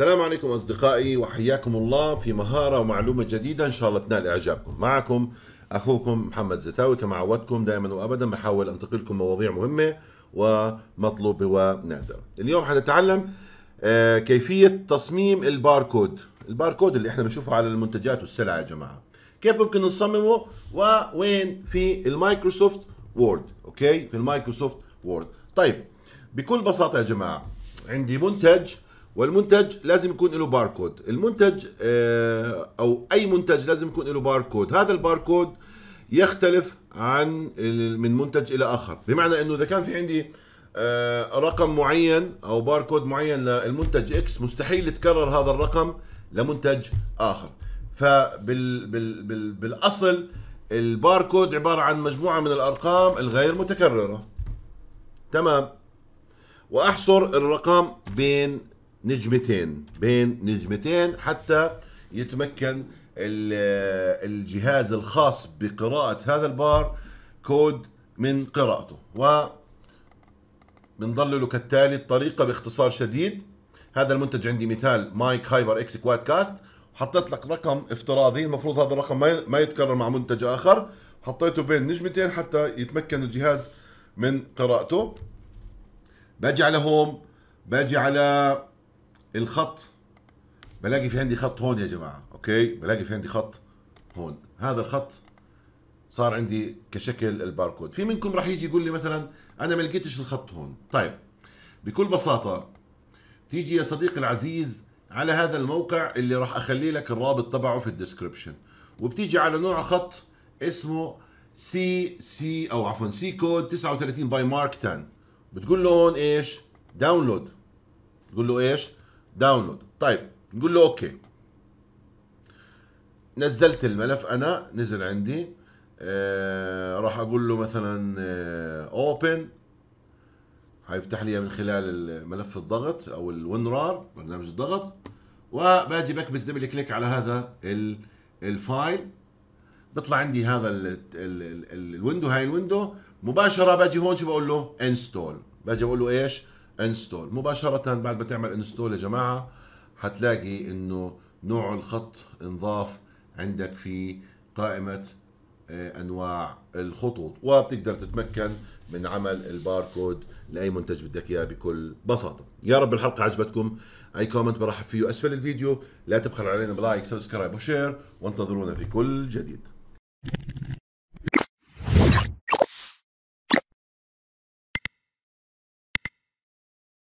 السلام عليكم أصدقائي وحياكم الله في مهارة ومعلومة جديدة إن شاء الله تنال إعجابكم معكم أخوكم محمد زتاوي كما عودتكم دائما وأبدا بحاول أنتقل لكم مواضيع مهمة ومطلوبة ونادرة اليوم حنتعلم آه، كيفية تصميم الباركود الباركود اللي احنا بنشوفه على المنتجات والسلع يا جماعة كيف ممكن نصممه ووين في المايكروسوفت وورد اوكي في المايكروسوفت وورد طيب بكل بساطة يا جماعة عندي منتج والمنتج لازم يكون له باركود المنتج آه، او اي منتج لازم يكون له باركود هذا الباركود يختلف عن من منتج الى اخر بمعنى انه اذا كان في عندي آه، رقم معين او باركود معين للمنتج اكس مستحيل يتكرر هذا الرقم لمنتج اخر فبالاصل بال بال بالاصل الباركود عباره عن مجموعه من الارقام الغير متكرره تمام واحصر الرقم بين نجمتين بين نجمتين حتى يتمكن الجهاز الخاص بقراءة هذا البار كود من قراءته و بنضلله كالتالي الطريقة باختصار شديد هذا المنتج عندي مثال مايك هايبر اكس كواد كاست حطيت لك رقم افتراضي المفروض هذا الرقم ما يتكرر مع منتج آخر حطيته بين نجمتين حتى يتمكن الجهاز من قراءته باجي على هوم باجي على الخط بلاقي في عندي خط هون يا جماعه اوكي بلاقي في عندي خط هون هذا الخط صار عندي كشكل الباركود في منكم راح يجي يقول لي مثلا انا ما لقيتش الخط هون طيب بكل بساطه تيجي يا صديقي العزيز على هذا الموقع اللي راح اخلي لك الرابط تبعه في الديسكربشن وبتيجي على نوع خط اسمه سي سي او عفوا سي كود 39 باي مارك 10 بتقول له هون ايش داونلود بتقول له ايش داونلود طيب نقول له اوكي نزلت الملف انا نزل عندي آه راح اقول له مثلا اوبن آه هيفتح لي من خلال ملف الضغط او الونرار برنامج الضغط وباجي بكبس دبل كليك على هذا الفايل بيطلع عندي هذا الويندو هاي الويندو مباشره باجي هون شو بقول له انستول باجي بقول له ايش انستول مباشره بعد ما تعمل انستول يا جماعه هتلاقي انه نوع الخط انضاف عندك في قائمه آه، انواع الخطوط وبتقدر تتمكن من عمل الباركود لاي منتج بدك اياه بكل بساطه يا رب الحلقه عجبتكم اي كومنت برحب فيه اسفل الفيديو لا تبخلوا علينا بلايك سبسكرايب وشير وانتظرونا في كل جديد